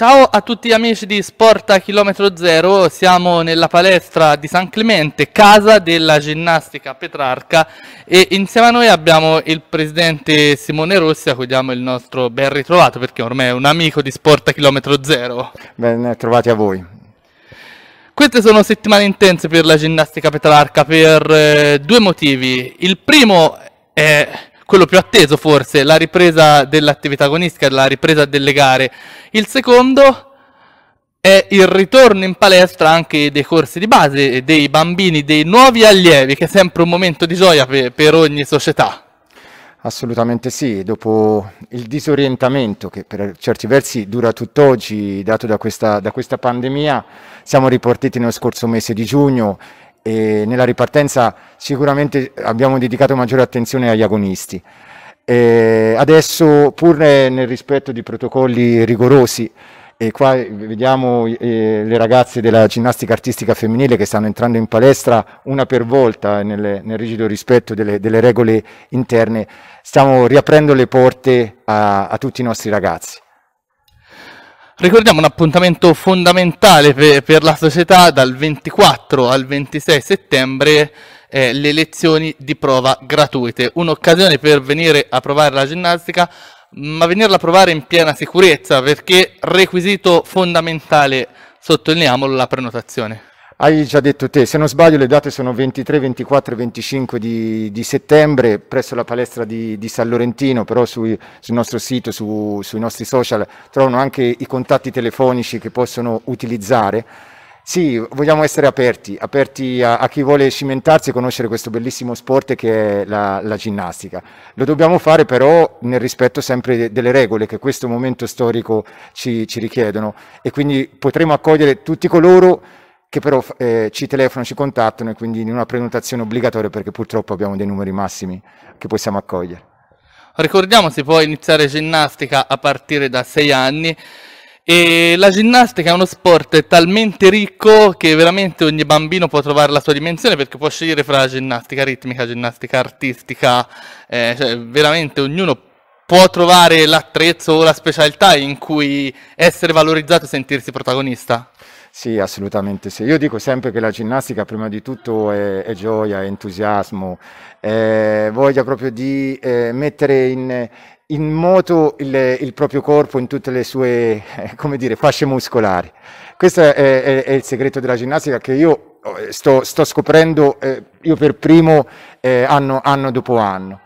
Ciao a tutti gli amici di Sport a Chilometro Zero, siamo nella palestra di San Clemente, casa della ginnastica Petrarca e insieme a noi abbiamo il presidente Simone Rossi a cui diamo il nostro ben ritrovato perché ormai è un amico di Sport a Chilometro Zero. Ben trovati a voi. Queste sono settimane intense per la ginnastica Petrarca per eh, due motivi. Il primo è quello più atteso forse, la ripresa dell'attività agonistica, la ripresa delle gare. Il secondo è il ritorno in palestra anche dei corsi di base, dei bambini, dei nuovi allievi, che è sempre un momento di gioia per, per ogni società. Assolutamente sì, dopo il disorientamento che per certi versi dura tutt'oggi dato da questa, da questa pandemia, siamo riportati nello scorso mese di giugno e nella ripartenza sicuramente abbiamo dedicato maggiore attenzione agli agonisti. E adesso, pur nel rispetto di protocolli rigorosi, e qua vediamo eh, le ragazze della ginnastica artistica femminile che stanno entrando in palestra una per volta nel, nel rigido rispetto delle, delle, regole interne, stiamo riaprendo le porte a, a tutti i nostri ragazzi. Ricordiamo un appuntamento fondamentale per, per la società dal 24 al 26 settembre eh, le lezioni di prova gratuite, un'occasione per venire a provare la ginnastica, ma venirla a provare in piena sicurezza perché requisito fondamentale, sottolineiamolo, la prenotazione. Hai già detto te, se non sbaglio le date sono 23, 24 e 25 di, di, settembre presso la palestra di, di San Lorentino, però sui, sul nostro sito, su, sui nostri social trovano anche i contatti telefonici che possono utilizzare. Sì, vogliamo essere aperti, aperti a, a chi vuole cimentarsi e conoscere questo bellissimo sport che è la, la ginnastica. Lo dobbiamo fare però nel rispetto sempre delle regole che questo momento storico ci, ci richiedono e quindi potremo accogliere tutti coloro che però eh, ci telefonano, ci contattano e quindi in una prenotazione obbligatoria perché purtroppo abbiamo dei numeri massimi che possiamo accogliere. Ricordiamo si può iniziare ginnastica a partire da sei anni e la ginnastica è uno sport talmente ricco che veramente ogni bambino può trovare la sua dimensione perché può scegliere fra ginnastica ritmica, ginnastica artistica, eh, cioè veramente ognuno può trovare l'attrezzo o la specialità in cui essere valorizzato e sentirsi protagonista? Sì, assolutamente sì. Io dico sempre che la ginnastica prima di tutto è, è gioia, è entusiasmo, è voglia proprio di eh, mettere in, in moto il, il, proprio corpo in tutte le sue, eh, dire, fasce muscolari. Questo è, è, è, il segreto della ginnastica che io eh, sto, sto scoprendo eh, io per primo eh, anno, anno dopo anno.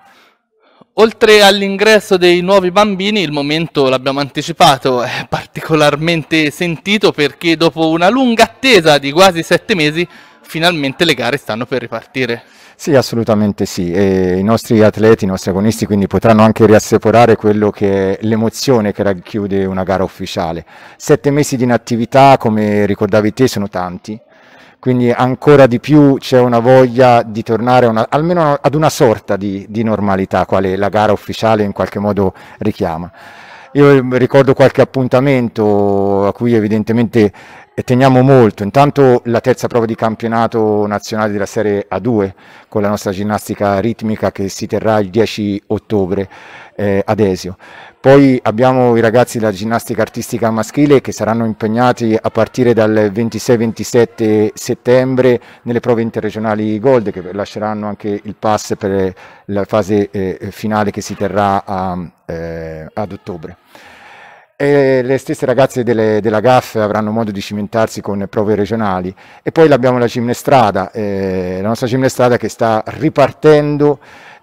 Oltre all'ingresso dei nuovi bambini, il momento, l'abbiamo anticipato, è particolarmente sentito perché dopo una lunga attesa di quasi sette mesi, finalmente le gare stanno per ripartire. Sì, assolutamente sì. E I nostri atleti, i nostri agonisti quindi potranno anche riassaporare quello che è l'emozione che racchiude una gara ufficiale. Sette mesi di inattività, come ricordavi te, sono tanti quindi ancora di più c'è una voglia di tornare una, almeno ad una sorta di, di normalità, quale la gara ufficiale in qualche modo richiama. Io eh, ricordo qualche appuntamento a cui evidentemente e teniamo molto. Intanto la terza prova di campionato nazionale della Serie A2 con la nostra ginnastica ritmica che si terrà il 10 ottobre eh, ad Esio. Poi abbiamo i ragazzi della ginnastica artistica maschile che saranno impegnati a partire dal 26-27 settembre nelle prove interregionali Gold che lasceranno anche il pass per la fase eh, finale che si terrà a, eh, ad ottobre e le stesse ragazze delle, della GAF avranno modo di cimentarsi con prove regionali e poi abbiamo la Cimnestrada, eh, la nostra Cimnestrada che sta ripartendo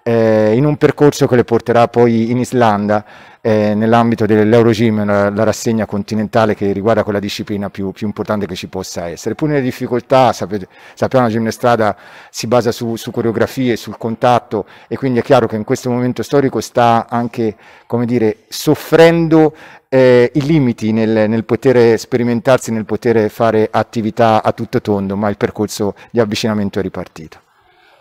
eh, in un percorso che le porterà poi in Islanda eh, nell'ambito dell'Eurogym, la, la, rassegna continentale che riguarda quella disciplina più, più, importante che ci possa essere. Pur nelle difficoltà, sapete, sappiamo che la gimnastrada si basa su, su, coreografie, sul contatto e quindi è chiaro che in questo momento storico sta anche come dire, soffrendo eh, i limiti nel, nel poter sperimentarsi, nel poter fare attività a tutto tondo, ma il percorso di avvicinamento è ripartito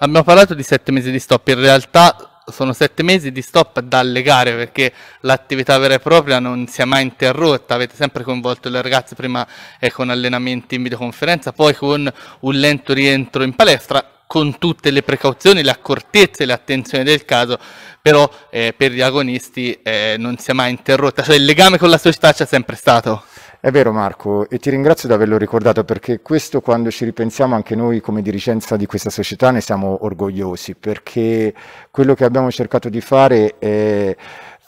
abbiamo parlato di sette mesi di stop, in realtà sono sette mesi di stop dalle gare perché l'attività vera e propria non si è mai interrotta, avete sempre coinvolto le ragazze prima eh, con allenamenti in videoconferenza, poi con un lento rientro in palestra con tutte le precauzioni, le accortezze e le attenzioni del caso, però eh, per gli agonisti eh, non si è mai interrotta, cioè il legame con la società c'è sempre stato. È vero Marco e ti ringrazio di averlo ricordato perché questo quando ci ripensiamo anche noi come dirigenza di questa società ne siamo orgogliosi perché quello che abbiamo cercato di fare è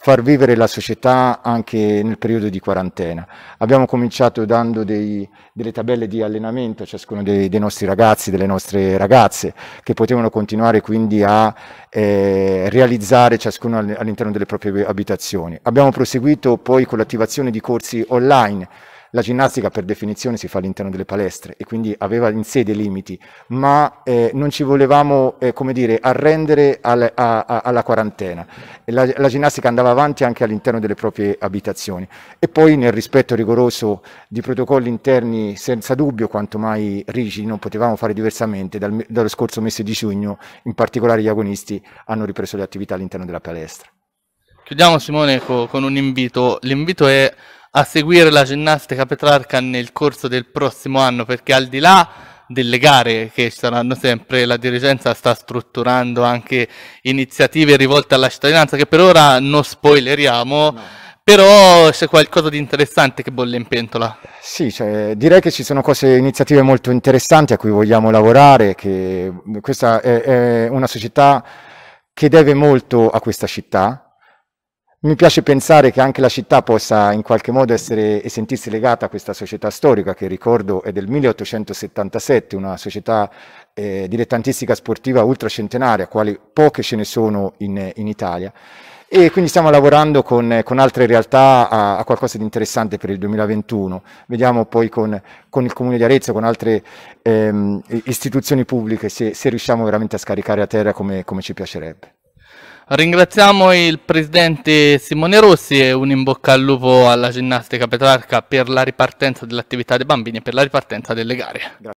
far vivere la società anche nel periodo di quarantena. Abbiamo cominciato dando dei, delle tabelle di allenamento a ciascuno dei, dei, nostri ragazzi, delle nostre ragazze, che potevano continuare quindi a eh, realizzare ciascuno all'interno delle proprie abitazioni. Abbiamo proseguito poi con l'attivazione di corsi online la ginnastica per definizione si fa all'interno delle palestre e quindi aveva in sé dei limiti, ma eh, non ci volevamo eh, come dire, arrendere al, a, a, alla quarantena. La, la, ginnastica andava avanti anche all'interno delle proprie abitazioni e poi nel rispetto rigoroso di protocolli interni senza dubbio quanto mai rigidi, non potevamo fare diversamente, dal, dallo scorso mese di giugno in particolare gli agonisti hanno ripreso le attività all'interno della palestra. Chiudiamo Simone con un invito, l'invito è a seguire la ginnastica Petrarca nel corso del prossimo anno perché al di là delle gare che ci saranno sempre, la dirigenza sta strutturando anche iniziative rivolte alla cittadinanza che per ora non spoileriamo. No. Però c'è qualcosa di interessante che bolle in pentola. Sì, cioè, direi che ci sono cose, iniziative molto interessanti a cui vogliamo lavorare, questa è, è una società che deve molto a questa città, mi piace pensare che anche la città possa in qualche modo essere e sentirsi legata a questa società storica che ricordo è del 1877, una società eh, dilettantistica sportiva ultracentenaria, quali poche ce ne sono in, in Italia. E quindi stiamo lavorando con, con altre realtà a, a, qualcosa di interessante per il 2021. Vediamo poi con, con il Comune di Arezzo, con altre ehm, istituzioni pubbliche, se, se, riusciamo veramente a scaricare a terra come, come ci piacerebbe. Ringraziamo il presidente Simone Rossi e un in bocca al lupo alla ginnastica Petrarca per la ripartenza dell'attività dei bambini e per la ripartenza delle gare. Grazie.